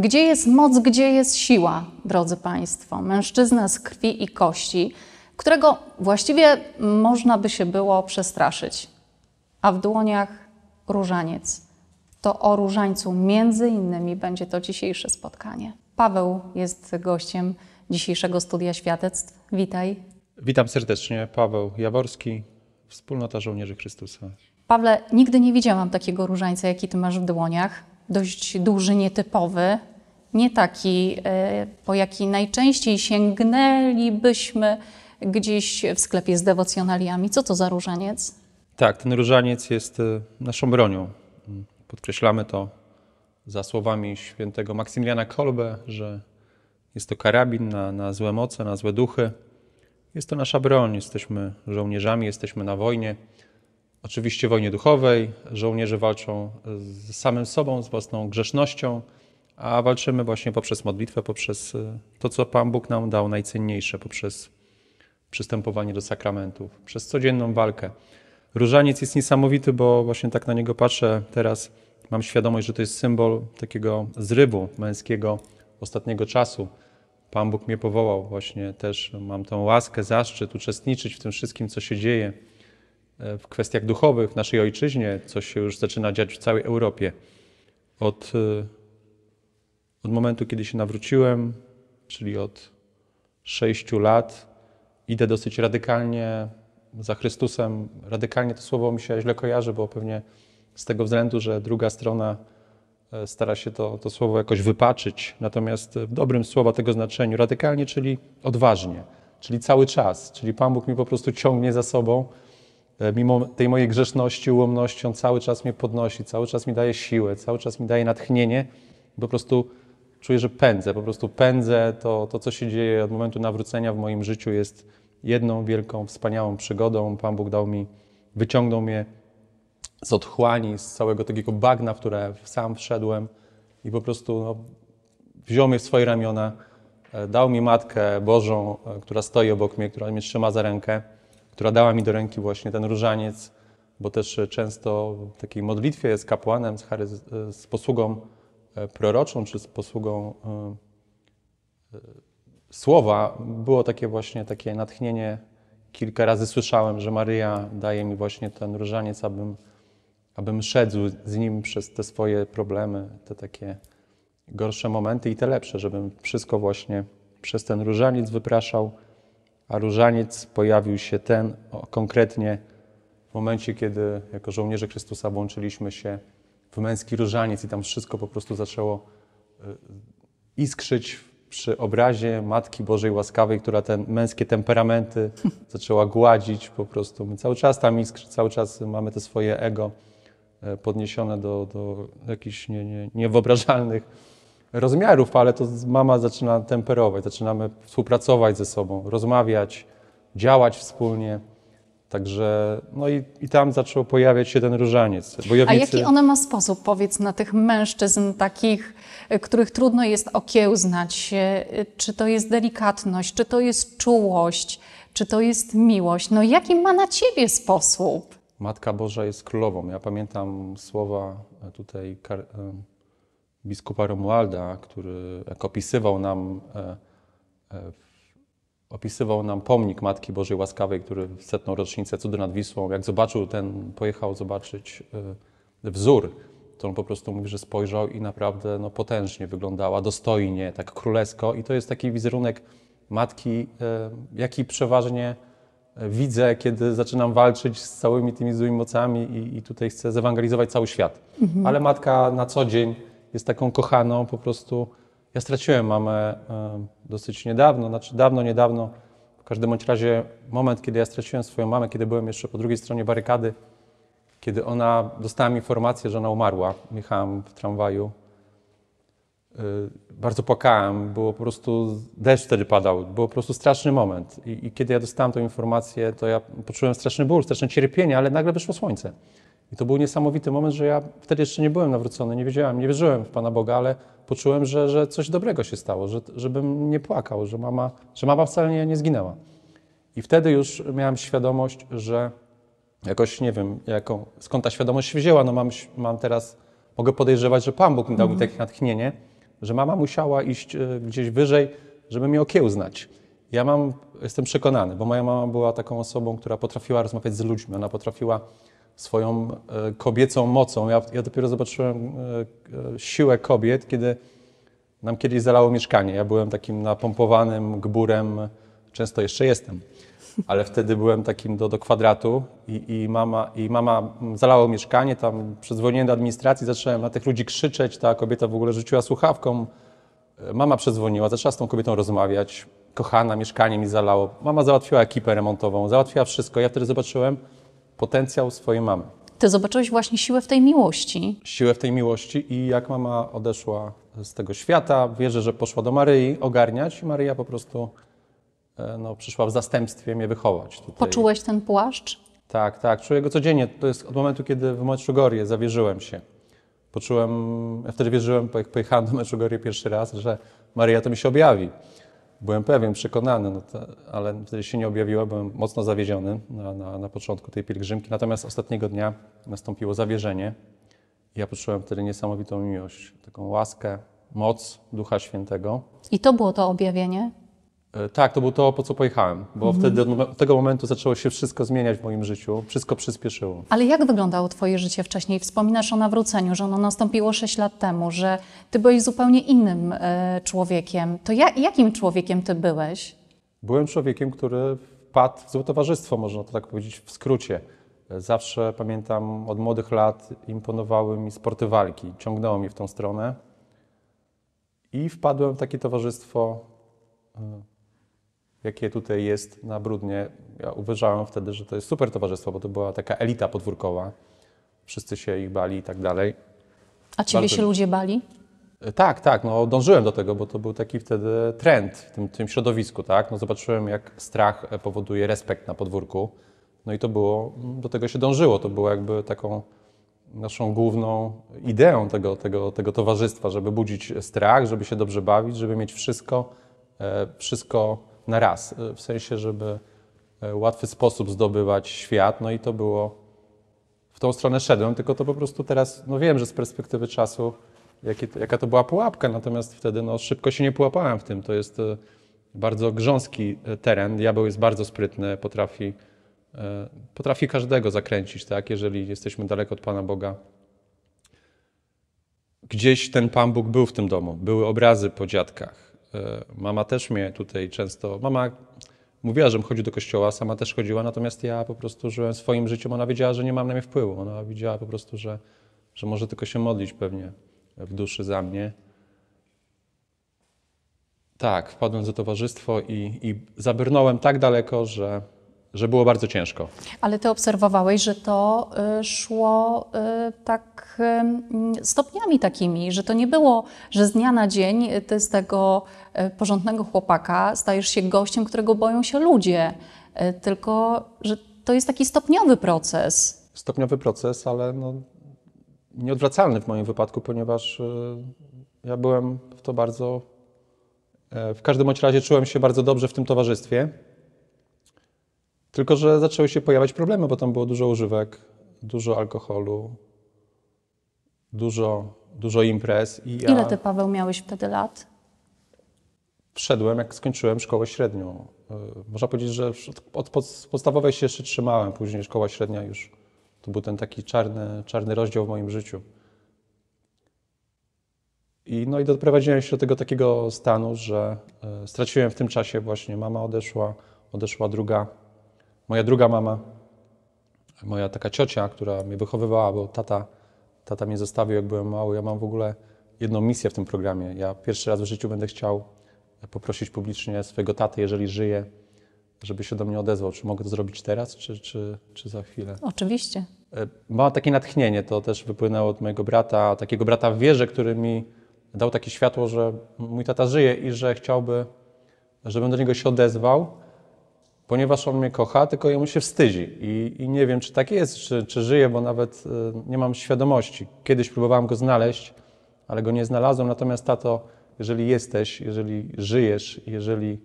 Gdzie jest moc, gdzie jest siła, drodzy Państwo? Mężczyzna z krwi i kości, którego właściwie można by się było przestraszyć, a w dłoniach różaniec. To o różańcu między innymi będzie to dzisiejsze spotkanie. Paweł jest gościem dzisiejszego Studia Świadectw. Witaj. Witam serdecznie, Paweł Jaworski, Wspólnota Żołnierzy Chrystusa. Pawle, nigdy nie widziałam takiego różańca, jaki ty masz w dłoniach. Dość duży, nietypowy nie taki, e, po jaki najczęściej sięgnęlibyśmy gdzieś w sklepie z dewocjonaliami. Co to za różaniec? Tak, ten różaniec jest e, naszą bronią. Podkreślamy to za słowami świętego Maksymiliana Kolbe, że jest to karabin na, na złe moce, na złe duchy. Jest to nasza broń, jesteśmy żołnierzami, jesteśmy na wojnie. Oczywiście wojnie duchowej, żołnierze walczą z samym sobą, z własną grzesznością, a walczymy właśnie poprzez modlitwę, poprzez y, to, co Pan Bóg nam dał najcenniejsze, poprzez przystępowanie do sakramentów, przez codzienną walkę. Różaniec jest niesamowity, bo właśnie tak na niego patrzę teraz. Mam świadomość, że to jest symbol takiego zrywu męskiego ostatniego czasu. Pan Bóg mnie powołał, właśnie też mam tą łaskę, zaszczyt uczestniczyć w tym wszystkim, co się dzieje e, w kwestiach duchowych w naszej ojczyźnie, co się już zaczyna dziać w całej Europie. Od y, od momentu, kiedy się nawróciłem, czyli od sześciu lat, idę dosyć radykalnie za Chrystusem. Radykalnie to słowo mi się źle kojarzy, bo pewnie z tego względu, że druga strona e, stara się to, to słowo jakoś wypaczyć. Natomiast e, w dobrym słowa tego znaczeniu, radykalnie, czyli odważnie, czyli cały czas, czyli Pan Bóg mi po prostu ciągnie za sobą. E, mimo tej mojej grzeszności, ułomności, On cały czas mnie podnosi, cały czas mi daje siłę, cały czas mi daje natchnienie. Po prostu czuję, że pędzę, po prostu pędzę. To, to, co się dzieje od momentu nawrócenia w moim życiu, jest jedną wielką, wspaniałą przygodą. Pan Bóg dał mi, wyciągnął mnie z otchłani, z całego takiego bagna, w które sam wszedłem i po prostu no, wziął mnie w swoje ramiona, e, dał mi Matkę Bożą, e, która stoi obok mnie, która mnie trzyma za rękę, która dała mi do ręki właśnie ten różaniec, bo też e, często w takiej modlitwie z kapłanem, z, z posługą E, proroczą czy z posługą e, e, słowa było takie właśnie takie natchnienie. Kilka razy słyszałem, że Maryja daje mi właśnie ten różaniec, abym, abym szedł z nim przez te swoje problemy, te takie gorsze momenty i te lepsze, żebym wszystko właśnie przez ten różaniec wypraszał. A różaniec pojawił się ten o, konkretnie w momencie, kiedy jako żołnierze Chrystusa włączyliśmy się w męski różaniec i tam wszystko po prostu zaczęło y, iskrzyć przy obrazie Matki Bożej Łaskawej, która te męskie temperamenty zaczęła gładzić po prostu. My cały czas tam iskrzy, cały czas mamy te swoje ego y, podniesione do, do jakichś nie, nie, niewyobrażalnych rozmiarów, ale to mama zaczyna temperować, zaczynamy współpracować ze sobą, rozmawiać, działać wspólnie. Także, no i, i tam zaczął pojawiać się ten różaniec. Bojownicy... A jaki ona ma sposób, powiedz, na tych mężczyzn takich, y, których trudno jest okiełznać? Y, czy to jest delikatność, czy to jest czułość, czy to jest miłość? No jaki ma na ciebie sposób? Matka Boża jest królową. Ja pamiętam słowa e, tutaj e, biskupa Romualda, który e, opisywał nam w opisywał nam pomnik Matki Bożej Łaskawej, który w setną rocznicę cudu nad Wisłą, jak zobaczył ten, pojechał zobaczyć e, wzór, to on po prostu mówi, że spojrzał i naprawdę no, potężnie wyglądała, dostojnie, tak królesko. I to jest taki wizerunek matki, e, jaki przeważnie e, widzę, kiedy zaczynam walczyć z całymi tymi złymi mocami i, i tutaj chcę zewangelizować cały świat. Mhm. Ale matka na co dzień jest taką kochaną po prostu ja straciłem mamę e, dosyć niedawno, znaczy dawno, niedawno. W każdym bądź razie moment, kiedy ja straciłem swoją mamę, kiedy byłem jeszcze po drugiej stronie barykady, kiedy ona, dostałem informację, że ona umarła. Jechałem w tramwaju. E, bardzo płakałem, było po prostu, deszcz wtedy padał, był po prostu straszny moment. I, I kiedy ja dostałem tę informację, to ja poczułem straszny ból, straszne cierpienie, ale nagle wyszło słońce. I to był niesamowity moment, że ja wtedy jeszcze nie byłem nawrócony, nie wiedziałem, nie wierzyłem w Pana Boga, ale poczułem, że, że coś dobrego się stało, że, żebym nie płakał, że mama, że mama wcale nie, nie zginęła. I wtedy już miałem świadomość, że jakoś nie wiem, jaką, skąd ta świadomość się wzięła. No mam, mam teraz, mogę podejrzewać, że Pan Bóg mi dał mi mhm. takie natchnienie, że mama musiała iść e, gdzieś wyżej, żeby mnie okiełznać. Ja mam, jestem przekonany, bo moja mama była taką osobą, która potrafiła rozmawiać z ludźmi, ona potrafiła swoją e, kobiecą mocą. Ja, ja dopiero zobaczyłem e, e, siłę kobiet, kiedy nam kiedyś zalało mieszkanie. Ja byłem takim napompowanym gburem, często jeszcze jestem, ale wtedy byłem takim do, do kwadratu i, i, mama, i mama zalało mieszkanie, tam przedzwoniłem do administracji, zacząłem na tych ludzi krzyczeć, ta kobieta w ogóle rzuciła słuchawką, mama przedzwoniła, zaczęła z tą kobietą rozmawiać, kochana, mieszkanie mi zalało, mama załatwiła ekipę remontową, załatwiła wszystko, ja wtedy zobaczyłem, potencjał swojej mamy. Ty zobaczyłeś właśnie siłę w tej miłości. Siłę w tej miłości i jak mama odeszła z tego świata, wierzę, że poszła do Maryi ogarniać i Maryja po prostu e, no, przyszła w zastępstwie mnie wychować. Tutaj. Poczułeś ten płaszcz? Tak, tak. Czuję go codziennie. To jest od momentu, kiedy w Meczugorje zawierzyłem się. Poczułem, ja wtedy wierzyłem, jak pojechałem do Meczugorje pierwszy raz, że Maryja to mi się objawi byłem pewien, przekonany, no to, ale wtedy się nie objawiło, byłem mocno zawieziony na, na, na początku tej pielgrzymki. Natomiast ostatniego dnia nastąpiło zawierzenie. Ja poczułem wtedy niesamowitą miłość, taką łaskę, moc Ducha Świętego. I to było to objawienie? E, tak, to było to, po co pojechałem, bo mhm. wtedy od tego momentu zaczęło się wszystko zmieniać w moim życiu, wszystko przyspieszyło. Ale jak wyglądało Twoje życie wcześniej? Wspominasz o nawróceniu, że ono nastąpiło 6 lat temu, że Ty byłeś zupełnie innym e, człowiekiem. To ja, jakim człowiekiem Ty byłeś? Byłem człowiekiem, który wpadł w złe towarzystwo, można to tak powiedzieć w skrócie. E, zawsze pamiętam, od młodych lat imponowały mi sporty walki, ciągnęło mnie w tą stronę. I wpadłem w takie towarzystwo jakie tutaj jest na Brudnie. Ja uważałem wtedy, że to jest super towarzystwo, bo to była taka elita podwórkowa. Wszyscy się ich bali i tak dalej. A ciebie Bardzo... się ludzie bali? E, tak, tak, no dążyłem do tego, bo to był taki wtedy trend w tym, tym środowisku, tak? No zobaczyłem, jak strach e, powoduje respekt na podwórku. No i to było, mm, do tego się dążyło, to było jakby taką naszą główną ideą tego, tego, tego towarzystwa, żeby budzić strach, żeby się dobrze bawić, żeby mieć wszystko, e, wszystko na raz, e, w sensie, żeby e, łatwy sposób zdobywać świat, no i to było, w tą stronę szedłem, tylko to po prostu teraz, no wiem, że z perspektywy czasu, jaka to była pułapka, natomiast wtedy no, szybko się nie pułapałem w tym, to jest e, bardzo grząski teren, diabeł jest bardzo sprytny, potrafi, potrafi każdego zakręcić, tak, jeżeli jesteśmy daleko od Pana Boga. Gdzieś ten Pan Bóg był w tym domu, były obrazy po dziadkach, E, mama też mnie tutaj często, mama mówiła, żebym chodził do kościoła, sama też chodziła, natomiast ja po prostu żyłem swoim życiem, ona wiedziała, że nie mam na mnie wpływu, ona widziała po prostu, że, że może tylko się modlić pewnie w duszy za mnie. Tak, wpadłem za towarzystwo i, i zabrnąłem tak daleko, że że było bardzo ciężko. Ale ty obserwowałeś, że to y, szło y, tak y, stopniami takimi, że to nie było, że z dnia na dzień ty z tego porządnego chłopaka stajesz się gościem, którego boją się ludzie, tylko że to jest taki stopniowy proces. Stopniowy proces, ale no nieodwracalny w moim wypadku, ponieważ ja byłem w to bardzo. E, w każdym bądź razie czułem się bardzo dobrze w tym towarzystwie. Tylko, że zaczęły się pojawiać problemy, bo tam było dużo używek, dużo alkoholu, dużo, dużo imprez. I ja Ile ty, Paweł, miałeś wtedy lat? Wszedłem, jak skończyłem szkołę średnią. Y, można powiedzieć, że od podstawowej się jeszcze trzymałem, później szkoła średnia już. To był ten taki czarny, czarny rozdział w moim życiu. I, no i doprowadziłem się do tego takiego stanu, że y, straciłem w tym czasie właśnie, mama odeszła, odeszła druga Moja druga mama, moja taka ciocia, która mnie wychowywała, bo tata, tata mnie zostawił, jak byłem mały. Ja mam w ogóle jedną misję w tym programie. Ja pierwszy raz w życiu będę chciał poprosić publicznie swojego taty, jeżeli żyje, żeby się do mnie odezwał. Czy mogę to zrobić teraz, czy, czy, czy za chwilę? Oczywiście. E, mam takie natchnienie, to też wypłynęło od mojego brata, takiego brata w wierze, który mi dał takie światło, że mój tata żyje i że chciałby, żebym do niego się odezwał ponieważ on mnie kocha, tylko jemu się wstydzi. I, i nie wiem, czy tak jest, czy, czy żyje, bo nawet y, nie mam świadomości. Kiedyś próbowałem go znaleźć, ale go nie znalazłem. Natomiast tato, jeżeli jesteś, jeżeli żyjesz, jeżeli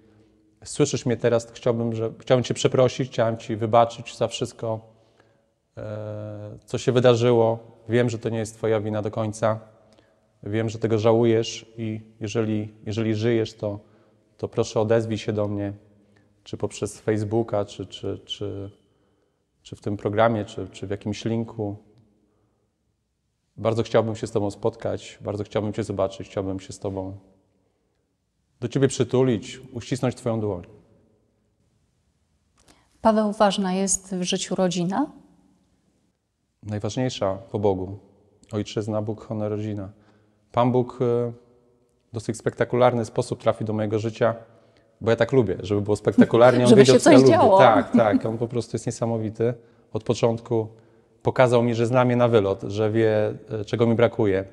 słyszysz mnie teraz, chciałbym, że, chciałbym Cię przeprosić, chciałem Ci wybaczyć za wszystko, e, co się wydarzyło. Wiem, że to nie jest Twoja wina do końca. Wiem, że tego żałujesz i jeżeli, jeżeli żyjesz, to, to proszę odezwij się do mnie czy poprzez Facebooka, czy, czy, czy, czy w tym programie, czy, czy w jakimś linku. Bardzo chciałbym się z Tobą spotkać, bardzo chciałbym Cię zobaczyć, chciałbym się z Tobą do Ciebie przytulić, uścisnąć Twoją dłoń. Paweł, ważna jest w życiu rodzina? Najważniejsza po Bogu. Ojczyzna, Bóg, honor, rodzina. Pan Bóg w e, dosyć spektakularny sposób trafi do mojego życia bo ja tak lubię, żeby było spektakularnie. On żeby wiedział, się coś co ja działo. Lubię. Tak, tak, on po prostu jest niesamowity. Od początku pokazał mi, że zna mnie na wylot, że wie, e, czego mi brakuje.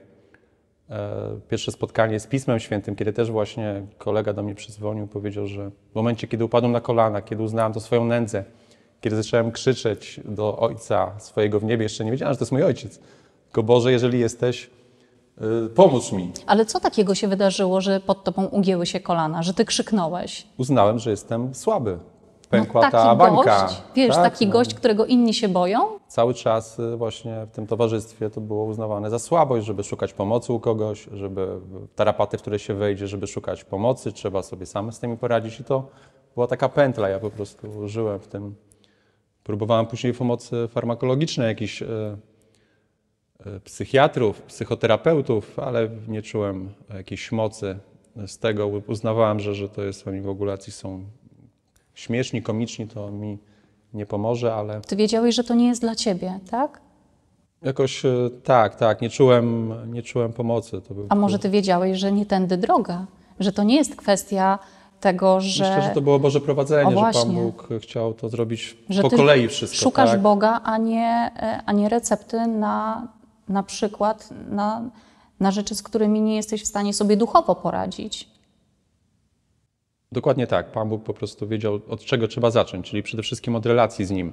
E, pierwsze spotkanie z Pismem Świętym, kiedy też właśnie kolega do mnie przyzwonił, powiedział, że w momencie, kiedy upadłem na kolana, kiedy uznałem to swoją nędzę, kiedy zacząłem krzyczeć do Ojca swojego w niebie, jeszcze nie wiedziałem, że to jest mój Ojciec, tylko Boże, jeżeli jesteś, Y, pomóż mi. Ale co takiego się wydarzyło, że pod tobą ugięły się kolana, że ty krzyknąłeś? Uznałem, że jestem słaby. No Pękła no, ta bańka. Gość, wiesz, tak, taki no. gość, którego inni się boją? Cały czas y, właśnie w tym towarzystwie to było uznawane za słabość, żeby szukać pomocy u kogoś, żeby tarapaty, w które się wejdzie, żeby szukać pomocy, trzeba sobie sam z tymi poradzić i to była taka pętla. Ja po prostu żyłem w tym. Próbowałem później pomocy farmakologicznej jakiś y, psychiatrów, psychoterapeutów, ale nie czułem jakiejś mocy z tego. Uznawałem, że, że to jest, oni w ogóle są śmieszni, komiczni, to mi nie pomoże, ale... Ty wiedziałeś, że to nie jest dla ciebie, tak? Jakoś e, tak, tak. Nie czułem, nie czułem pomocy. Był... A może ty wiedziałeś, że nie tędy droga? Że to nie jest kwestia tego, że... Myślę, że to było Boże prowadzenie, że Pan Bóg chciał to zrobić że po kolei wszystko. szukasz tak? Boga, a nie, e, a nie recepty na na przykład na, na rzeczy, z którymi nie jesteś w stanie sobie duchowo poradzić. Dokładnie tak. Pan Bóg po prostu wiedział, od czego trzeba zacząć, czyli przede wszystkim od relacji z Nim.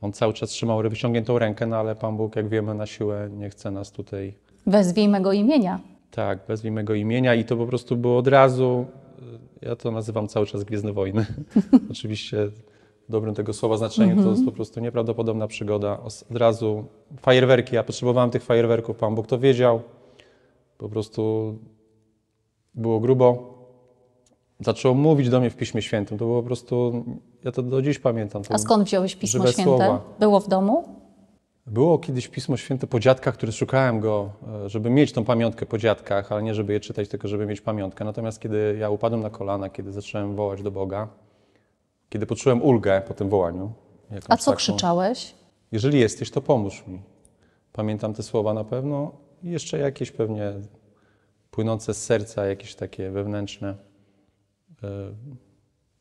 On cały czas trzymał wyciągniętą rękę, no ale Pan Bóg, jak wiemy, na siłę nie chce nas tutaj. Wezwij mego imienia. Tak, wezwij mego imienia i to po prostu było od razu. Ja to nazywam cały czas Gwiezdne Wojny. Oczywiście w dobrym tego słowa znaczeniu, mm -hmm. to jest mhm. po prostu nieprawdopodobna przygoda. Od razu fajerwerki, ja potrzebowałem tych fajerwerków, Pan Bóg to wiedział. Po prostu było grubo. Zaczął mówić do mnie w Piśmie Świętym. To było po prostu, ja to do dziś pamiętam. A skąd wziąłeś Pismo Święte? Słowa. Było w domu? Było kiedyś Pismo Święte po dziadkach, który szukałem go, e, żeby mieć tą pamiątkę po dziadkach, ale nie żeby je czytać, tylko żeby mieć pamiątkę. Natomiast kiedy ja upadłem na kolana, kiedy zacząłem wołać do Boga, kiedy poczułem ulgę po tym wołaniu. A co taką, krzyczałeś? Jeżeli jesteś, to pomóż mi. Pamiętam te słowa na pewno i jeszcze jakieś pewnie płynące z serca, jakieś takie wewnętrzne, e,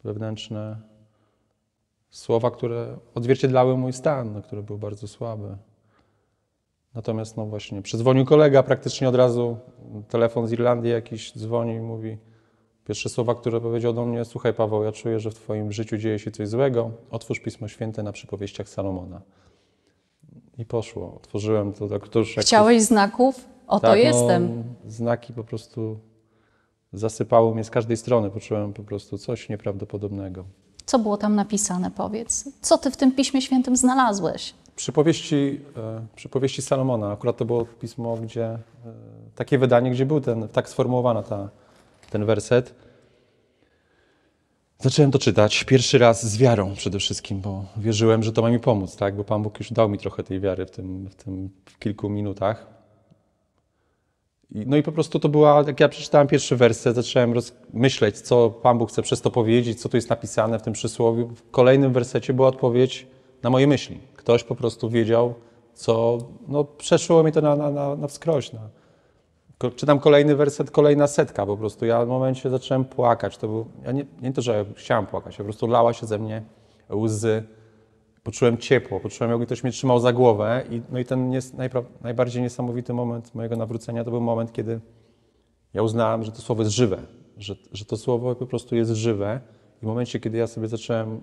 wewnętrzne słowa, które odzwierciedlały mój stan, no, który był bardzo słaby. Natomiast, no właśnie, przyzwonił kolega praktycznie od razu, telefon z Irlandii jakiś dzwoni i mówi, Pierwsze słowa, które powiedział do mnie, słuchaj Paweł, ja czuję, że w Twoim życiu dzieje się coś złego, otwórz Pismo Święte na przypowieściach Salomona. I poszło, otworzyłem to. Tak, to już Chciałeś jakoś... znaków? Oto tak, no, jestem. No, znaki po prostu zasypały mnie z każdej strony, poczułem po prostu coś nieprawdopodobnego. Co było tam napisane, powiedz? Co Ty w tym Piśmie Świętym znalazłeś? Przypowieści, e, przypowieści Salomona, akurat to było pismo, gdzie e, takie wydanie, gdzie był ten, tak sformułowana ta ten werset. Zacząłem to czytać pierwszy raz z wiarą przede wszystkim, bo wierzyłem, że to ma mi pomóc, tak? bo Pan Bóg już dał mi trochę tej wiary w tym, w tym w kilku minutach. no i po prostu to była, jak ja przeczytałem pierwszy werset, zacząłem myśleć, co Pan Bóg chce przez to powiedzieć, co tu jest napisane w tym przysłowiu. W kolejnym wersecie była odpowiedź na moje myśli. Ktoś po prostu wiedział, co, no przeszło mi to na, na, na, na wskroś, na, Czytam kolejny werset, kolejna setka po prostu. Ja w momencie zacząłem płakać. To był, ja nie, nie to, że chciałem płakać, po prostu lała się ze mnie łzy. Poczułem ciepło, poczułem, jakby ktoś mnie trzymał za głowę. I, no i ten nies, najbardziej niesamowity moment mojego nawrócenia to był moment, kiedy ja uznałem, że to słowo jest żywe, że, że to słowo po prostu jest żywe. I w momencie, kiedy ja sobie zacząłem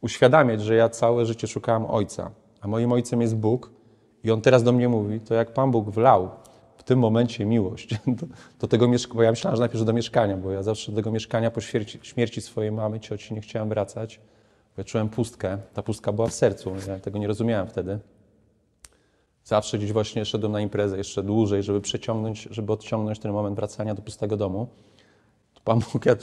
uświadamiać, że ja całe życie szukałem Ojca, a moim Ojcem jest Bóg i On teraz do mnie mówi, to jak Pan Bóg wlał tym momencie miłość. Do, do tego mieszkania, bo ja myślałem, że najpierw do mieszkania, bo ja zawsze do tego mieszkania po śmierci, śmierci swojej mamy, cioci nie chciałem wracać. Ja czułem pustkę, ta pustka była w sercu, ja tego nie rozumiałem wtedy. Zawsze gdzieś właśnie szedłem na imprezę jeszcze dłużej, żeby przeciągnąć, żeby odciągnąć ten moment wracania do pustego domu. To Pan Bóg, ja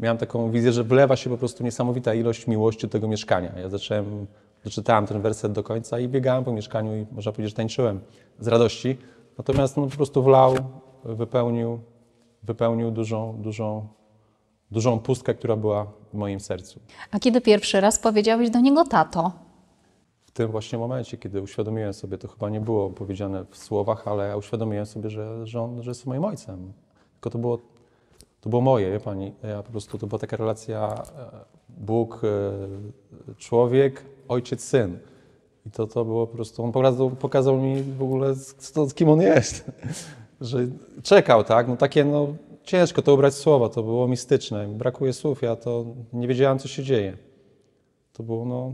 miałem taką wizję, że wlewa się po prostu niesamowita ilość miłości do tego mieszkania. Ja zacząłem, doczytałem ten werset do końca i biegałem po mieszkaniu i można powiedzieć, że tańczyłem z radości, Natomiast on no, po prostu wlał, wypełnił, wypełnił dużą, dużą, dużą pustkę, która była w moim sercu. A kiedy pierwszy raz powiedziałeś do niego tato? W tym właśnie momencie, kiedy uświadomiłem sobie, to chyba nie było powiedziane w słowach, ale uświadomiłem sobie, że, że, on, że jest moim ojcem. Tylko to było, to było moje, wie pani. Ja po prostu to była taka relacja e, Bóg, e, człowiek, ojciec, syn. I to, to było po prostu, on pokazał, pokazał mi w ogóle, z kim on jest. Że czekał, tak? No takie, no ciężko to ubrać słowa, to było mistyczne. Brakuje słów, ja to nie wiedziałem, co się dzieje. To było, no,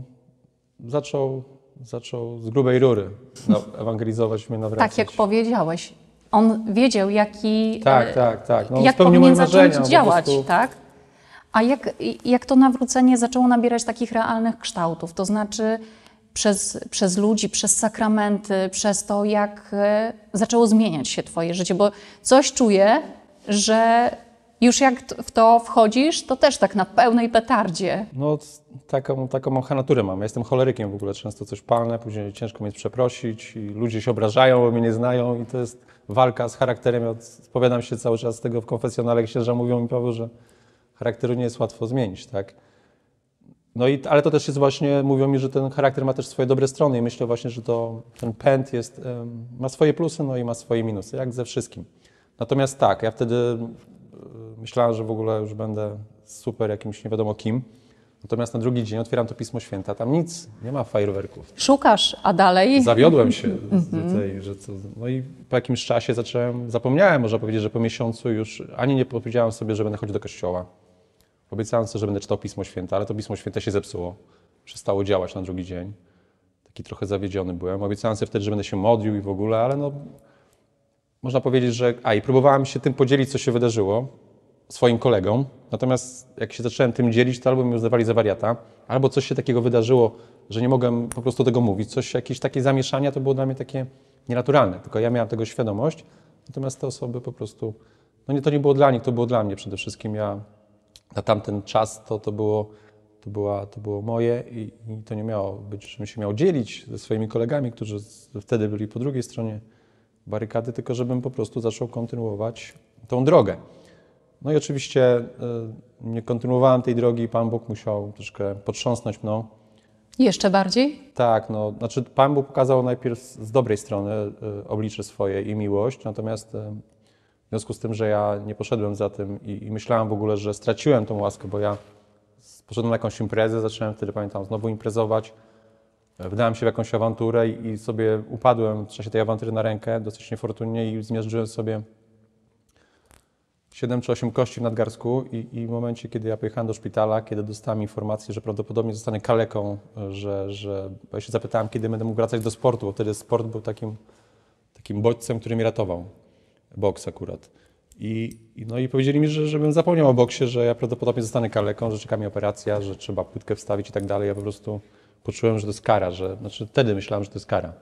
zaczął, zaczął z grubej rury no, ewangelizować mnie nawracać. Tak jak powiedziałeś, on wiedział, jaki, tak, e, tak, tak. No, jak powinien zacząć marzenia, działać, prostu... tak? A jak, jak to nawrócenie zaczęło nabierać takich realnych kształtów? To znaczy, przez, przez ludzi, przez sakramenty, przez to, jak e, zaczęło zmieniać się Twoje życie, bo coś czuję, że już jak w to wchodzisz, to też tak na pełnej petardzie. No, taką, taką mam naturę mam. Ja jestem cholerykiem w ogóle, często coś palne, później ciężko mnie przeprosić i ludzie się obrażają, bo mnie nie znają i to jest walka z charakterem. Ja odpowiadam się cały czas z tego w konfesjonale, księża mówią mi, Paweł, że charakteru nie jest łatwo zmienić, tak? No i, ale to też jest właśnie, mówią mi, że ten charakter ma też swoje dobre strony i myślę właśnie, że to, ten pęd jest, ma swoje plusy, no i ma swoje minusy, jak ze wszystkim. Natomiast tak, ja wtedy myślałem, że w ogóle już będę super jakimś nie wiadomo kim. Natomiast na drugi dzień otwieram to Pismo Święta, tam nic, nie ma fajerwerków. Szukasz, a dalej? Zawiodłem się, do mhm. tej, że no i po jakimś czasie zacząłem, zapomniałem, można powiedzieć, że po miesiącu już ani nie powiedziałem sobie, że będę chodził do kościoła. Obiecałem sobie, że będę czytał Pismo Święte, ale to Pismo Święte się zepsuło. Przestało działać na drugi dzień. Taki trochę zawiedziony byłem. Obiecałem sobie wtedy, że będę się modlił i w ogóle, ale no... Można powiedzieć, że... A, i próbowałem się tym podzielić, co się wydarzyło swoim kolegom. Natomiast jak się zacząłem tym dzielić, to albo mnie uznawali za wariata, albo coś się takiego wydarzyło, że nie mogłem po prostu tego mówić. Coś, jakieś takie zamieszania to było dla mnie takie nienaturalne. Tylko ja miałem tego świadomość, natomiast te osoby po prostu... No nie, to nie było dla nich, to było dla mnie przede wszystkim. Ja na tamten czas to, to, było, to, była, to było moje i, i to nie miało być, żebym się miał dzielić ze swoimi kolegami, którzy wtedy byli po drugiej stronie barykady, tylko żebym po prostu zaczął kontynuować tą drogę. No i oczywiście e, nie kontynuowałem tej drogi, Pan Bóg musiał troszkę potrząsnąć mną. Jeszcze bardziej? Tak, no, znaczy Pan Bóg pokazał najpierw z dobrej strony e, oblicze swoje i miłość, natomiast e, w związku z tym, że ja nie poszedłem za tym i, i myślałem w ogóle, że straciłem tą łaskę, bo ja poszedłem na jakąś imprezę, zacząłem wtedy, pamiętam, znowu imprezować, wdałem się w jakąś awanturę i, i sobie upadłem w czasie tej awantury na rękę, dosyć niefortunnie i zmierzyłem sobie 7 czy 8 kości w nadgarstku i, i, w momencie, kiedy ja pojechałem do szpitala, kiedy dostałem informację, że prawdopodobnie zostanę kaleką, że, że ja się zapytałem, kiedy będę mógł wracać do sportu, bo wtedy sport był takim, takim bodźcem, który mnie ratował boks akurat. I, no i powiedzieli mi, że żebym zapomniał o boksie, że ja prawdopodobnie zostanę kaleką, że czeka mi operacja, że trzeba płytkę wstawić i tak dalej. Ja po prostu poczułem, że to jest kara, że, znaczy wtedy myślałem, że to jest kara.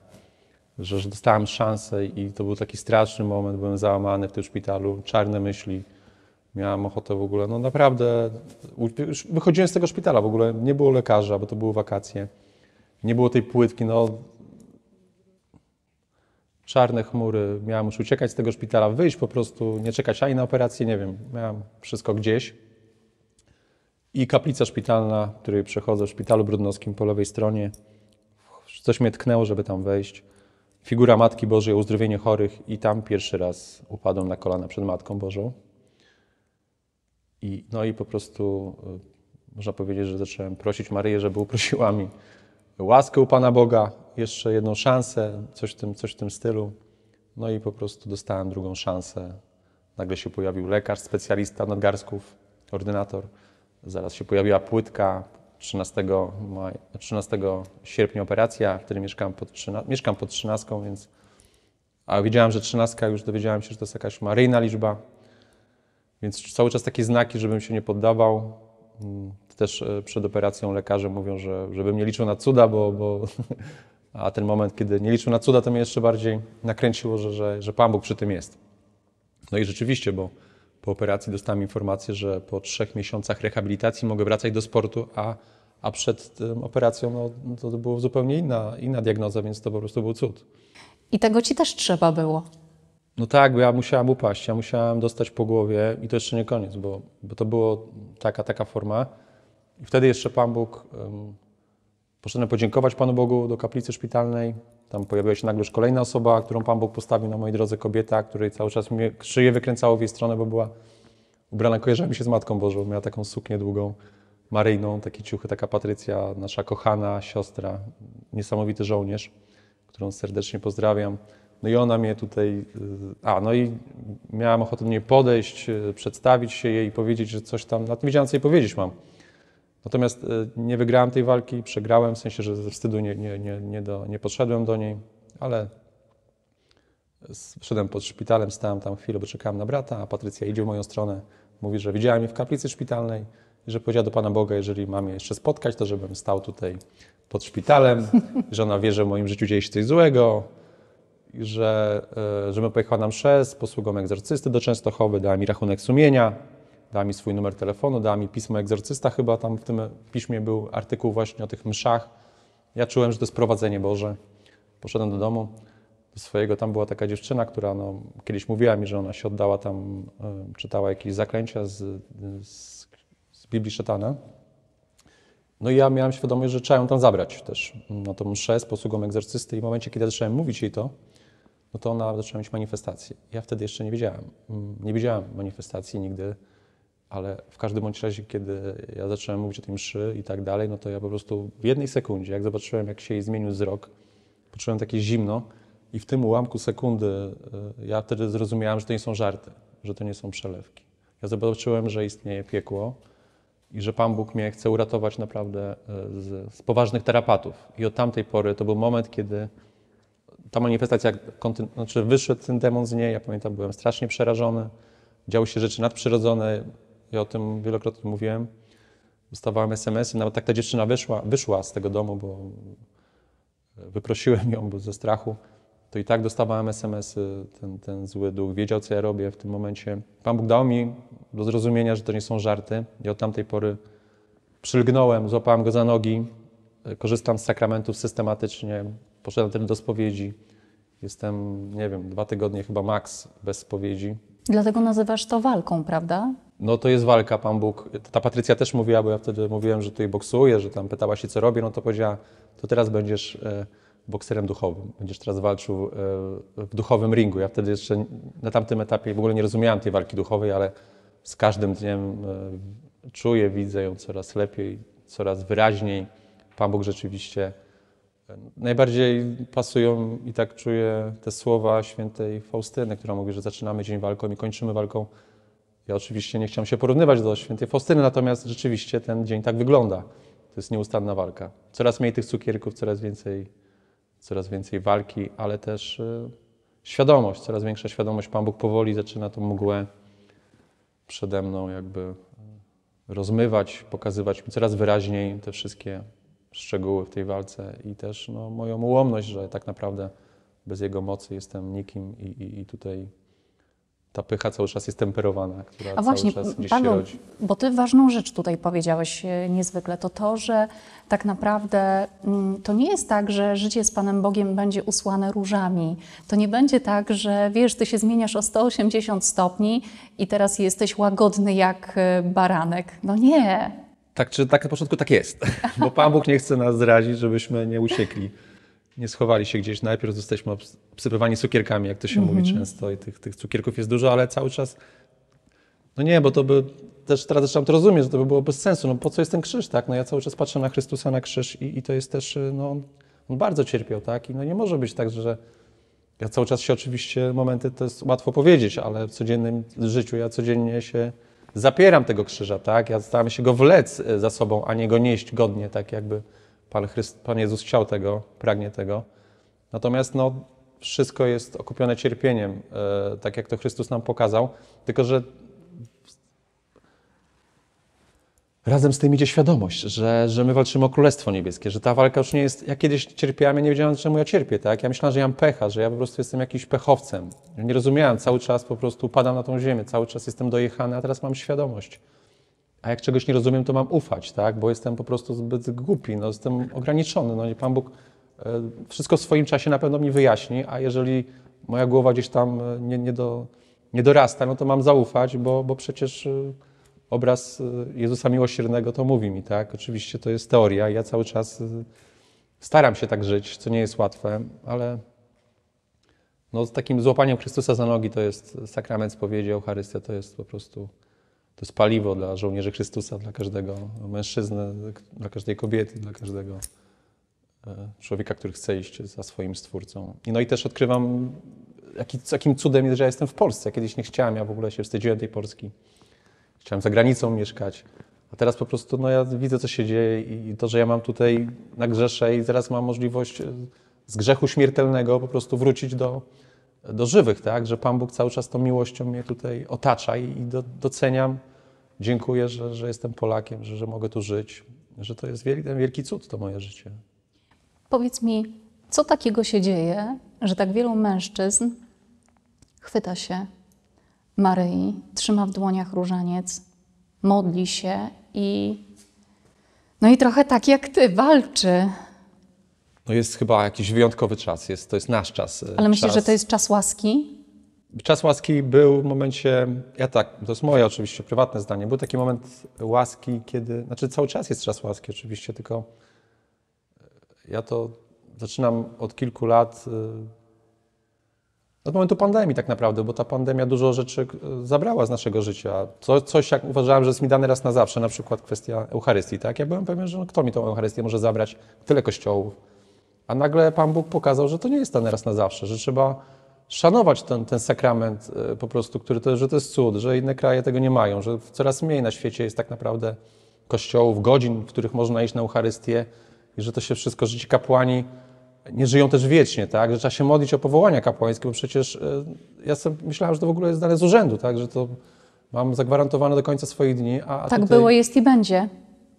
Że, że dostałem szansę i to był taki straszny moment, byłem załamany w tym szpitalu, czarne myśli. Miałem ochotę w ogóle, no naprawdę, wychodziłem z tego szpitala w ogóle, nie było lekarza, bo to były wakacje. Nie było tej płytki, no czarne chmury, miałam już uciekać z tego szpitala, wyjść po prostu, nie czekać ani na operację, nie wiem, miałam wszystko gdzieś. I kaplica szpitalna, której przechodzę w szpitalu brudnowskim po lewej stronie, coś mnie tknęło, żeby tam wejść. Figura Matki Bożej, uzdrowienie chorych i tam pierwszy raz upadłem na kolana przed Matką Bożą. I, no i po prostu y, można powiedzieć, że zacząłem prosić Maryję, żeby uprosiła mi łaskę u Pana Boga, jeszcze jedną szansę, coś w tym, coś w tym stylu. No i po prostu dostałem drugą szansę. Nagle się pojawił lekarz, specjalista nadgarsków, ordynator. Zaraz się pojawiła płytka. 13, maja, 13 sierpnia operacja, wtedy mieszkam pod, 13, mieszkam pod 13, więc a wiedziałem, że 13, już dowiedziałem się, że to jest jakaś maryjna liczba, więc cały czas takie znaki, żebym się nie poddawał. Mm też e, przed operacją lekarze mówią, że żebym nie liczył na cuda, bo, bo a ten moment, kiedy nie liczył na cuda, to mnie jeszcze bardziej nakręciło, że, że, że Pan Bóg przy tym jest. No i rzeczywiście, bo po operacji dostałem informację, że po trzech miesiącach rehabilitacji mogę wracać do sportu, a, a przed operacją no, to, była zupełnie inna, inna diagnoza, więc to po prostu był cud. I tego ci też trzeba było. No tak, bo ja musiałam upaść, ja musiałem dostać po głowie i to jeszcze nie koniec, bo, bo to była taka, taka forma, i wtedy jeszcze Pan Bóg, um, poszedłem podziękować Panu Bogu do kaplicy szpitalnej. Tam pojawiła się nagle już kolejna osoba, którą Pan Bóg postawił na mojej drodze, kobieta, której cały czas mnie szyję wykręcało w jej stronę, bo była ubrana, kojarzyła mi się z Matką Bożą. Miała taką suknię długą, maryjną, takie ciuchy, taka Patrycja, nasza kochana siostra, niesamowity żołnierz, którą serdecznie pozdrawiam. No i ona mnie tutaj, e, a no i miałam ochotę do niej podejść, e, przedstawić się jej i powiedzieć, że coś tam, nawet nie wiedziałam, co jej powiedzieć mam. Natomiast e, nie wygrałem tej walki, przegrałem, w sensie, że ze wstydu nie, nie, nie, nie, do, nie podszedłem do niej, ale szedłem pod szpitalem, stałem tam chwilę, bo czekałem na brata, a Patrycja idzie w moją stronę, mówi, że widziała mnie w kaplicy szpitalnej i że powiedziała do Pana Boga, jeżeli mam je jeszcze spotkać, to żebym stał tutaj pod szpitalem, że ona wie, że w moim życiu dzieje się coś złego, że, e, żebym pojechał na mszę z posługą egzorcysty do Częstochowy, dała mi rachunek sumienia, dała mi swój numer telefonu, dała mi pismo egzorcysta, chyba tam w tym piśmie był artykuł właśnie o tych mszach. Ja czułem, że to jest prowadzenie Boże. Poszedłem do domu, do swojego, tam była taka dziewczyna, która no, kiedyś mówiła mi, że ona się oddała tam, e, czytała jakieś zaklęcia z, z, z Biblii Szatana. No i ja miałem świadomość, że trzeba ją tam zabrać też na tą mszę z posługą egzorcysty i w momencie, kiedy ja zacząłem mówić jej to, no to ona zaczęła mieć manifestację. Ja wtedy jeszcze nie wiedziałem. Mm, nie widziałem manifestacji nigdy ale w każdym bądź razie, kiedy ja zacząłem mówić o tym mszy i tak dalej, no to ja po prostu w jednej sekundzie, jak zobaczyłem, jak się jej zmienił wzrok, poczułem takie zimno i w tym ułamku sekundy y, ja wtedy zrozumiałem, że to nie są żarty, że to nie są przelewki. Ja zobaczyłem, że istnieje piekło i że Pan Bóg mnie chce uratować naprawdę y, z, z poważnych terapatów. I od tamtej pory to był moment, kiedy ta manifestacja, znaczy wyszedł ten demon z niej, ja pamiętam, byłem strasznie przerażony, działy się rzeczy nadprzyrodzone, ja o tym wielokrotnie mówiłem. Dostawałem SMS-y, nawet tak ta dziewczyna wyszła, wyszła z tego domu, bo e, wyprosiłem ją ze strachu. To i tak dostawałem SMS-y, ten, ten zły duch wiedział, co ja robię w tym momencie. Pan Bóg dał mi do zrozumienia, że to nie są żarty. I od tamtej pory przylgnąłem, złapałem go za nogi, e, korzystam z sakramentów systematycznie, poszedłem też do spowiedzi. Jestem, nie wiem, dwa tygodnie chyba maks bez spowiedzi. Dlatego nazywasz to walką, prawda? no to jest walka, Pan Bóg. Ta Patrycja też mówiła, bo ja wtedy mówiłem, że tutaj boksuję, że tam pytała się, co robię, no to powiedziała, to teraz będziesz e, bokserem duchowym, będziesz teraz walczył e, w duchowym ringu. Ja wtedy jeszcze na tamtym etapie w ogóle nie rozumiałem tej walki duchowej, ale z każdym dniem e, czuję, widzę ją coraz lepiej, coraz wyraźniej. Pan Bóg rzeczywiście najbardziej pasują i tak czuję te słowa świętej Faustyny, która mówi, że zaczynamy dzień walką i kończymy walką ja oczywiście nie chciałem się porównywać do świętej Faustyny, natomiast rzeczywiście ten dzień tak wygląda. To jest nieustanna walka. Coraz mniej tych cukierków, coraz więcej, coraz więcej walki, ale też y, świadomość, coraz większa świadomość. Pan Bóg powoli zaczyna tą mgłę przede mną jakby y, rozmywać, pokazywać mi coraz wyraźniej te wszystkie szczegóły w tej walce i też no, moją ułomność, że tak naprawdę bez Jego mocy jestem nikim i, i, i tutaj ta pycha cały czas jest temperowana, która A właśnie, cały czas gdzieś Paweł, się rodzi. Bo ty ważną rzecz tutaj powiedziałeś e, niezwykle, to to, że tak naprawdę mm, to nie jest tak, że życie z Panem Bogiem będzie usłane różami. To nie będzie tak, że wiesz, ty się zmieniasz o 180 stopni i teraz jesteś łagodny jak e, baranek. No nie. Tak, czy tak na początku tak jest, bo Pan Bóg nie chce nas zrazić, żebyśmy nie uciekli nie schowali się gdzieś. Najpierw zostaliśmy obsypywani cukierkami, jak to się mm -hmm. mówi mhm. często, i tych, tych cukierków jest dużo, ale cały czas. No nie, bo to by. Też teraz zaczynam to rozumieć, że to by było bez sensu. No po co jest ten krzyż, tak? No ja cały czas patrzę na Chrystusa na krzyż i, i to jest też. Y, no, on bardzo cierpiał, tak? I no nie może być tak, że. Ja cały czas się oczywiście, momenty to jest łatwo powiedzieć, ale w codziennym życiu ja codziennie się zapieram tego krzyża, tak? Ja staram się go wlec y, za sobą, a nie go nieść godnie, tak jakby Pan, Chryst, Pan Jezus chciał tego, pragnie tego. Natomiast no, wszystko jest okupione cierpieniem, e, tak jak to Chrystus nam pokazał, tylko że razem z tym idzie świadomość, że, że my walczymy o Królestwo Niebieskie, że ta walka już nie jest... Ja kiedyś cierpiałem, ja nie wiedziałem, czemu ja cierpię, tak? Ja myślałem, że ja mam pecha, że ja po prostu jestem jakimś pechowcem. Nie rozumiałem, cały czas po prostu padam na tą ziemię, cały czas jestem dojechany, a teraz mam świadomość, a jak czegoś nie rozumiem, to mam ufać, tak? bo jestem po prostu zbyt głupi, no, jestem ograniczony. No, nie Pan Bóg e, wszystko w swoim czasie na pewno mi wyjaśni, a jeżeli moja głowa gdzieś tam e, nie, nie, do, nie dorasta, no to mam zaufać, bo, bo przecież e, obraz Jezusa Miłosiernego to mówi mi, tak? Oczywiście to jest teoria, ja cały czas staram się tak żyć, co nie jest łatwe, ale no, z takim złapaniem Chrystusa za nogi to jest sakrament spowiedzi, Eucharystia to jest po prostu to jest paliwo dla żołnierzy Chrystusa, dla każdego mężczyzny, dla każdej kobiety, dla każdego e, człowieka, który chce iść za swoim Stwórcą. I no i też odkrywam, jaki, jakim cudem jest, że ja jestem w Polsce. kiedyś nie chciałem, ja w ogóle się wstydziłem tej Polski. Chciałem za granicą mieszkać. A teraz po prostu no, ja widzę, co się dzieje i to, że ja mam tutaj na grzesze i zaraz mam możliwość e, z grzechu śmiertelnego po prostu wrócić do, do żywych, tak? Że Pan Bóg cały czas tą miłością mnie tutaj otacza i, i do, doceniam. Dziękuję, że, że jestem Polakiem, że, że mogę tu żyć, że to jest wielki, ten wielki cud, to moje życie. Powiedz mi, co takiego się dzieje, że tak wielu mężczyzn chwyta się Maryi, trzyma w dłoniach różaniec, modli się i no i trochę tak jak ty walczy no jest chyba jakiś wyjątkowy czas, jest, to jest nasz czas. E, Ale myślisz, że to jest czas łaski? Czas łaski był w momencie, ja tak, to jest moje oczywiście prywatne zdanie, był taki moment łaski, kiedy, znaczy cały czas jest czas łaski oczywiście, tylko e, ja to zaczynam od kilku lat, e, od momentu pandemii tak naprawdę, bo ta pandemia dużo rzeczy zabrała z naszego życia. Co, coś jak uważałem, że jest mi dane raz na zawsze, na przykład kwestia Eucharystii, tak? Ja byłem pewien, że no, kto mi tą Eucharystię może zabrać? Tyle kościołów a nagle Pan Bóg pokazał, że to nie jest ten raz na zawsze, że trzeba szanować ten, ten sakrament e, po prostu, który to, że to jest cud, że inne kraje tego nie mają, że coraz mniej na świecie jest tak naprawdę kościołów, godzin, w których można iść na Eucharystię i że to się wszystko, że ci kapłani nie żyją też wiecznie, tak? Że trzeba się modlić o powołania kapłańskie, bo przecież e, ja sobie myślałem, że to w ogóle jest dane z urzędu, tak? Że to mam zagwarantowane do końca swoich dni. A, tak tutaj... było, jest i będzie.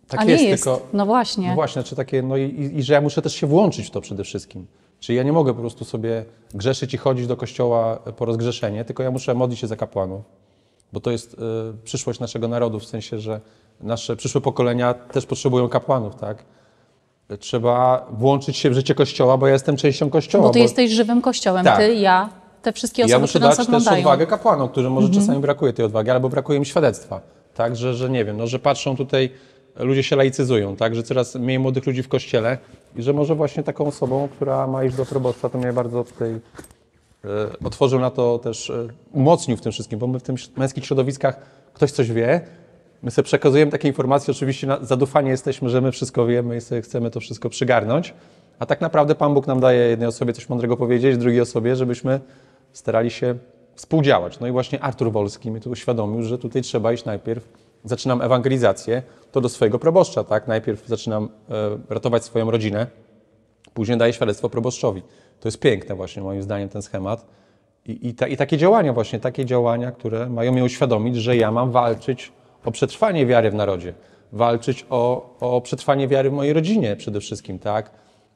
Tak jest, jest, tylko. No właśnie. No właśnie, czy znaczy takie, no i, i że ja muszę też się włączyć w to przede wszystkim. Czyli ja nie mogę po prostu sobie grzeszyć i chodzić do kościoła po rozgrzeszenie, tylko ja muszę modlić się za kapłanów, bo to jest y, przyszłość naszego narodu, w sensie, że nasze przyszłe pokolenia też potrzebują kapłanów, tak? Trzeba włączyć się w życie kościoła, bo ja jestem częścią kościoła. Bo no ty bo... jesteś żywym kościołem, tak. ty, ja, te wszystkie osoby, ja które są nas oglądają. też odwagę kapłanom, którzy może mhm. czasami brakuje tej odwagi, albo brakuje im świadectwa, tak? Że, że nie wiem, no, że patrzą tutaj ludzie się laicyzują, tak? że coraz mniej młodych ludzi w kościele i że może właśnie taką osobą, która ma iść do probostwa, to mnie bardzo tutaj e, otworzył na to też, e, umocnił w tym wszystkim, bo my w tych męskich środowiskach ktoś coś wie, my sobie przekazujemy takie informacje, oczywiście zadufanie jesteśmy, że my wszystko wiemy i sobie chcemy to wszystko przygarnąć, a tak naprawdę Pan Bóg nam daje jednej osobie coś mądrego powiedzieć, drugiej osobie, żebyśmy starali się współdziałać. No i właśnie Artur Wolski mi tu uświadomił, że tutaj trzeba iść najpierw zaczynam ewangelizację, to do swojego proboszcza, tak? Najpierw zaczynam e, ratować swoją rodzinę, później daję świadectwo proboszczowi. To jest piękne właśnie moim zdaniem ten schemat. I, i, ta, I, takie działania właśnie, takie działania, które mają mnie uświadomić, że ja mam walczyć o przetrwanie wiary w narodzie, walczyć o, o przetrwanie wiary w mojej rodzinie przede wszystkim, tak?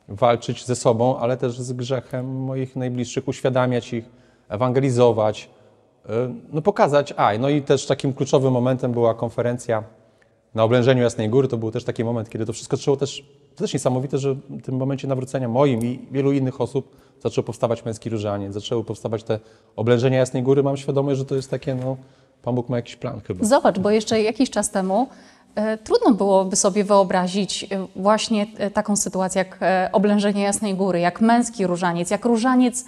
Walczyć ze sobą, ale też z grzechem moich najbliższych, uświadamiać ich, ewangelizować, Y, no, pokazać AI. No i też takim kluczowym momentem była konferencja na oblężeniu Jasnej Góry. To był też taki moment, kiedy to wszystko zaczęło też, to też niesamowite, że w tym momencie nawrócenia moim i wielu innych osób zaczął powstawać męski różaniec, zaczęły powstawać te oblężenia Jasnej Góry. Mam świadomość, że to jest takie, no, Pan Bóg ma jakiś plan chyba. Zobacz, bo jeszcze jakiś czas temu e, Trudno byłoby sobie wyobrazić e, właśnie e, taką sytuację jak oblężenie Jasnej Góry, jak męski różaniec, jak różaniec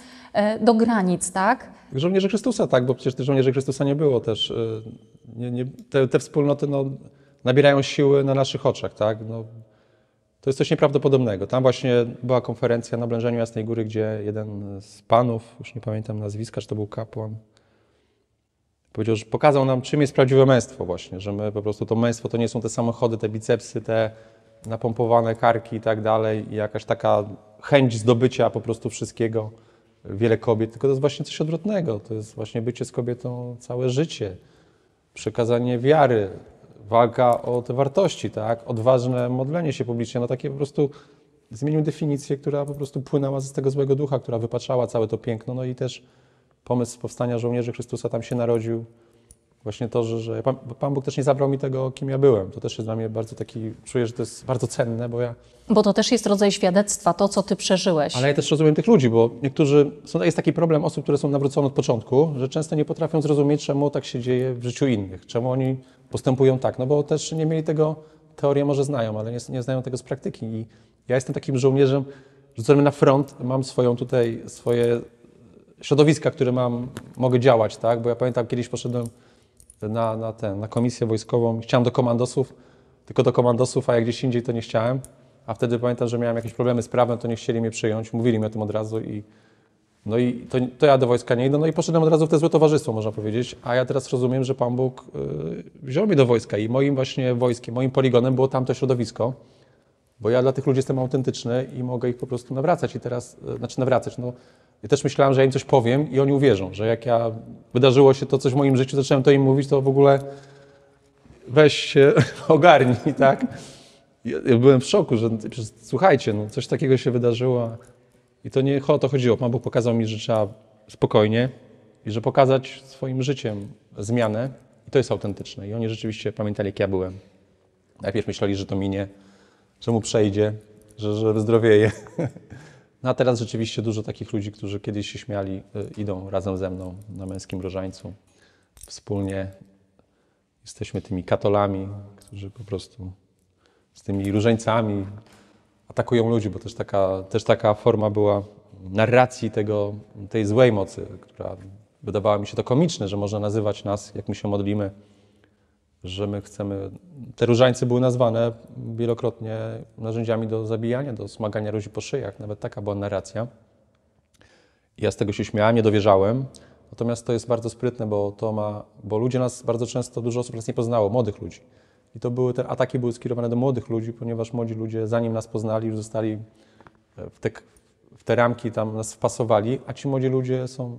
do granic, tak? żołnierzy Chrystusa, tak, bo przecież tych żołnierzy Chrystusa nie było też. Y, nie, nie, te, te, wspólnoty no, nabierają siły na naszych oczach, tak? No, to jest coś nieprawdopodobnego. Tam właśnie była konferencja na oblężeniu Jasnej Góry, gdzie jeden z panów, już nie pamiętam nazwiska, czy to był kapłan, powiedział, że pokazał nam, czym jest prawdziwe męstwo właśnie, że my po prostu to męstwo to nie są te samochody, te bicepsy, te napompowane karki i tak dalej i jakaś taka chęć zdobycia po prostu wszystkiego wiele kobiet, tylko to jest właśnie coś odwrotnego. To jest właśnie bycie z kobietą całe życie, przekazanie wiary, walka o te wartości, tak? odważne modlenie się publicznie. No takie po prostu zmienił definicję, która po prostu płynęła z tego złego ducha, która wypaczała całe to piękno. No i też pomysł powstania żołnierzy Chrystusa tam się narodził. Właśnie to, że, że Pan, Pan Bóg też nie zabrał mi tego, kim ja byłem. To też jest dla mnie bardzo taki, czuję, że to jest bardzo cenne, bo ja... Bo to też jest rodzaj świadectwa, to, co ty przeżyłeś. Ale ja też rozumiem tych ludzi, bo niektórzy... Są, jest taki problem osób, które są nawrócone od początku, że często nie potrafią zrozumieć, czemu tak się dzieje w życiu innych, czemu oni postępują tak, no bo też nie mieli tego... Teorię może znają, ale nie, nie znają tego z praktyki. I ja jestem takim żołnierzem, rzucony na front, mam swoją tutaj, swoje środowiska, które mam, mogę działać, tak? Bo ja pamiętam, kiedyś poszedłem na, na, ten, na komisję wojskową. Chciałem do komandosów, tylko do komandosów, a jak gdzieś indziej to nie chciałem. A wtedy pamiętam, że miałem jakieś problemy z prawem, to nie chcieli mnie przyjąć. Mówili mi o tym od razu i no i to, to ja do wojska nie idę. No i poszedłem od razu w te złe towarzystwo, można powiedzieć. A ja teraz rozumiem, że Pan Bóg yy, wziął mnie do wojska i moim właśnie wojskiem, moim poligonem było tamto środowisko. Bo ja dla tych ludzi jestem autentyczny i mogę ich po prostu nawracać. I teraz, yy, znaczy nawracać, no ja też myślałem, że ja im coś powiem i oni uwierzą, że jak ja wydarzyło się to coś w moim życiu, zacząłem to im mówić, to w ogóle weź się ogarnij, tak? Ja byłem w szoku, że słuchajcie, no, coś takiego się wydarzyło i to nie o to chodziło. Pan Bóg pokazał mi, że trzeba spokojnie i że pokazać swoim życiem zmianę i to jest autentyczne. I oni rzeczywiście pamiętali, jak ja byłem. Najpierw myśleli, że to minie, że mu przejdzie, że, że wyzdrowieje. No a teraz rzeczywiście dużo takich ludzi, którzy kiedyś się śmiali, y, idą razem ze mną na męskim różańcu. Wspólnie jesteśmy tymi katolami, którzy po prostu z tymi różańcami atakują ludzi, bo też taka, też taka forma była narracji tego, tej złej mocy, która wydawała mi się to komiczne, że można nazywać nas, jak my się modlimy, że my chcemy. Te różańce były nazwane wielokrotnie narzędziami do zabijania, do smagania ludzi po szyjach. Nawet taka była narracja. Ja z tego się śmiałem, nie dowierzałem. Natomiast to jest bardzo sprytne, bo to ma, bo ludzie nas bardzo często, dużo osób nas nie poznało, młodych ludzi. I to były, te ataki były skierowane do młodych ludzi, ponieważ młodzi ludzie, zanim nas poznali, już zostali e, w te, w te ramki tam nas wpasowali, a ci młodzi ludzie są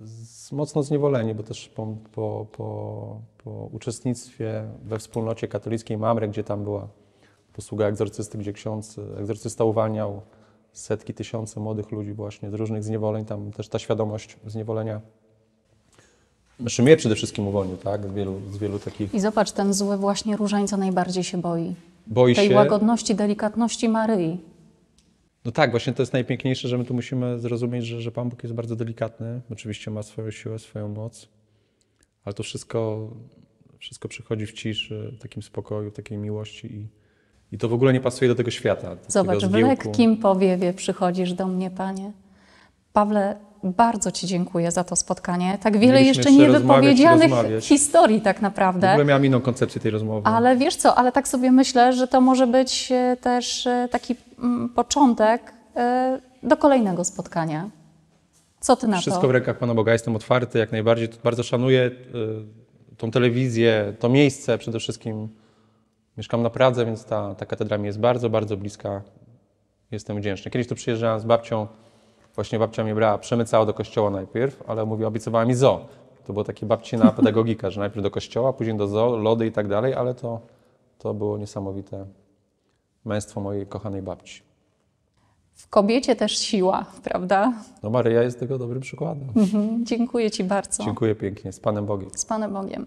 z, mocno zniewoleni, bo też po, po, po po uczestnictwie we wspólnocie katolickiej Mamre, gdzie tam była posługa egzorcysty, gdzie ksiądz egzorcysta uwalniał setki, tysięcy młodych ludzi właśnie z różnych zniewoleń. Tam też ta świadomość zniewolenia znaczy przede wszystkim uwolnił, tak? Z wielu, z wielu takich... I zobacz, ten zły właśnie różańca najbardziej się boi. Boi Tej się... łagodności, delikatności Maryi. No tak, właśnie to jest najpiękniejsze, że my tu musimy zrozumieć, że, że Pan Bóg jest bardzo delikatny. Oczywiście ma swoją siłę, swoją moc. Ale to wszystko, wszystko przychodzi w ciszy, w takim spokoju, w takiej miłości i, i to w ogóle nie pasuje do tego świata. Do Zobacz, w lekkim powiewie przychodzisz do mnie, Panie. Pawle, bardzo Ci dziękuję za to spotkanie. Tak wiele Mieliśmy jeszcze niewypowiedzianych historii tak naprawdę. W ogóle miałam inną koncepcję tej rozmowy. Ale wiesz co, ale tak sobie myślę, że to może być e, też e, taki mm, początek e, do kolejnego spotkania. Co ty na Wszystko to? Wszystko w rękach Pana Boga, jestem otwarty jak najbardziej, bardzo szanuję y, tą telewizję, to miejsce przede wszystkim. Mieszkam na Pradze, więc ta, ta katedra mi jest bardzo, bardzo bliska. Jestem wdzięczny. Kiedyś tu przyjeżdżałem z babcią, właśnie babcia mnie brała, przemycała do kościoła najpierw, ale mówiła, obiecowała mi zo. To było takie babcina pedagogika, że najpierw do kościoła, później do zo, lody i tak dalej, ale to, to było niesamowite męstwo mojej kochanej babci w kobiecie też siła, prawda? No Maryja jest tego dobrym przykładem. Mhm. Dziękuję Ci bardzo. Dziękuję pięknie. Z Panem Bogiem. Z Panem Bogiem.